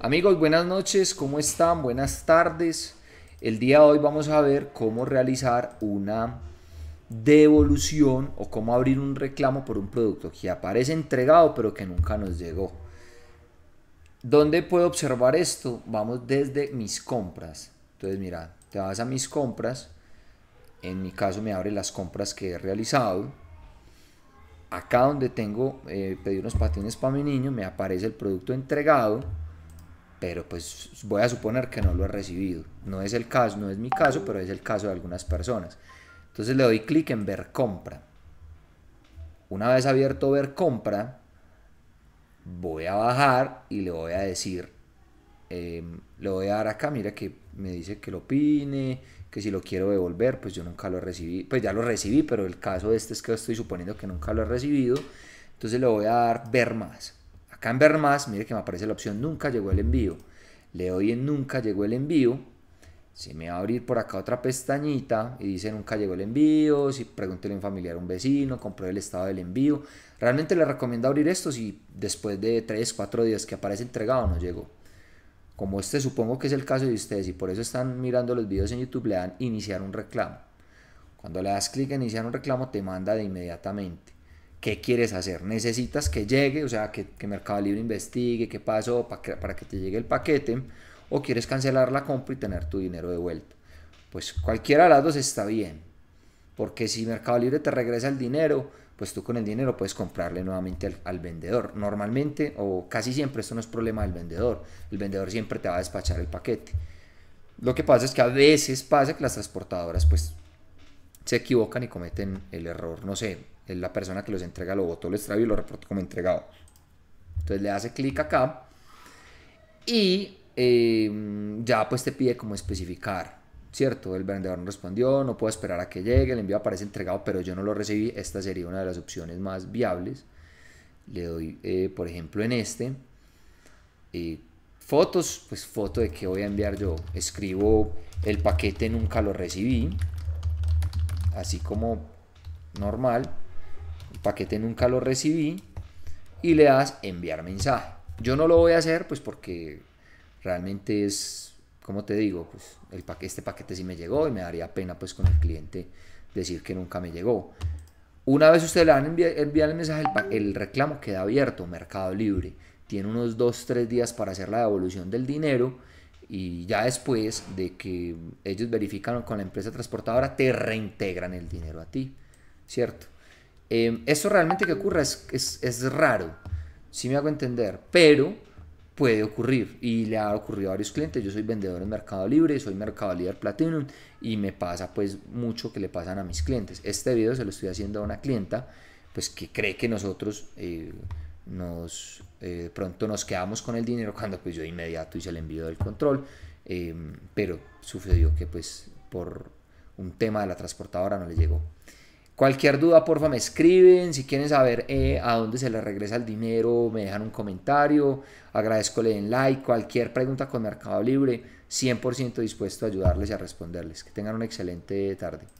Amigos, buenas noches, ¿cómo están? Buenas tardes. El día de hoy vamos a ver cómo realizar una devolución o cómo abrir un reclamo por un producto que aparece entregado pero que nunca nos llegó. ¿Dónde puedo observar esto? Vamos desde mis compras. Entonces, mira, te vas a mis compras. En mi caso me abre las compras que he realizado. Acá donde tengo eh, unos patines para mi niño, me aparece el producto entregado pero pues voy a suponer que no lo he recibido. No es el caso, no es mi caso, pero es el caso de algunas personas. Entonces le doy clic en ver compra. Una vez abierto ver compra, voy a bajar y le voy a decir, em, le voy a dar acá, mira que me dice que lo opine, que si lo quiero devolver, pues yo nunca lo recibí, pues ya lo recibí, pero el caso este es que estoy suponiendo que nunca lo he recibido, entonces le voy a dar ver más. Acá en ver más, mire que me aparece la opción nunca llegó el envío. Le doy en nunca llegó el envío. Se me va a abrir por acá otra pestañita y dice nunca llegó el envío, si pregúntele a un familiar, a un vecino, compruebe el estado del envío. Realmente le recomiendo abrir esto si después de 3, 4 días que aparece entregado no llegó. Como este supongo que es el caso de ustedes y por eso están mirando los videos en YouTube, le dan iniciar un reclamo. Cuando le das clic en iniciar un reclamo te manda de inmediatamente qué quieres hacer. Necesitas que llegue, o sea, que, Mercado Libre investigue qué pasó para que, para que te llegue el paquete, o quieres cancelar la compra y tener tu dinero de vuelta. Pues cualquiera de las dos está bien, porque si Mercado Libre te regresa el dinero, pues tú con el dinero puedes comprarle nuevamente al, vendedor. Normalmente o casi siempre esto no es problema del vendedor. El vendedor siempre te va a despachar el paquete. Lo que pasa es que a veces pasa que las transportadoras pues se equivocan y cometen el error, no sé, la persona que los entrega lo botó, lo extravió y lo reportó como entregado. Entonces le hace clic acá y eh, ya pues te pide como especificar, ¿cierto? El vendedor no respondió, no puedo esperar a que llegue, el envío aparece entregado, pero yo no lo recibí. Esta sería una de las opciones más viables. Le doy, eh, por ejemplo, en este. Eh, fotos, pues foto de que voy a enviar yo. Escribo el paquete, nunca lo recibí. Así como normal paquete nunca lo recibí y le das enviar mensaje. Yo no lo voy a hacer pues porque realmente es, como te digo, pues el paquete, este paquete sí me llegó y me daría pena pues con el cliente decir que nunca me llegó. Una vez usted le dan enviar, el mensaje, el, el, reclamo queda abierto, Mercado Libre. Tiene unos 2, 3 días para hacer la devolución del dinero y ya después de que ellos verifican con la empresa transportadora, te reintegran el dinero a ti, ¿cierto? Em, eso realmente que ocurra es, es, raro, si me hago entender, pero puede ocurrir y le ha ocurrido a varios clientes. Yo soy vendedor en Mercado Libre, soy Mercado Líder Platinum y me pasa pues mucho que le pasan a mis clientes. Este video se lo estoy haciendo a una clienta pues que cree que nosotros eh, nos eh, pronto nos quedamos con el dinero cuando pues yo de inmediato hice el envío del control, em, pero sucedió que pues por un tema de la transportadora no le llegó. Cualquier duda, porfa, me escriben. Si quieren saber eh, a dónde se les regresa el dinero, me dejan un comentario. Agradezco, le den like. Cualquier pregunta con Mercado Libre, 100% dispuesto a ayudarles y a responderles. Que tengan una excelente tarde.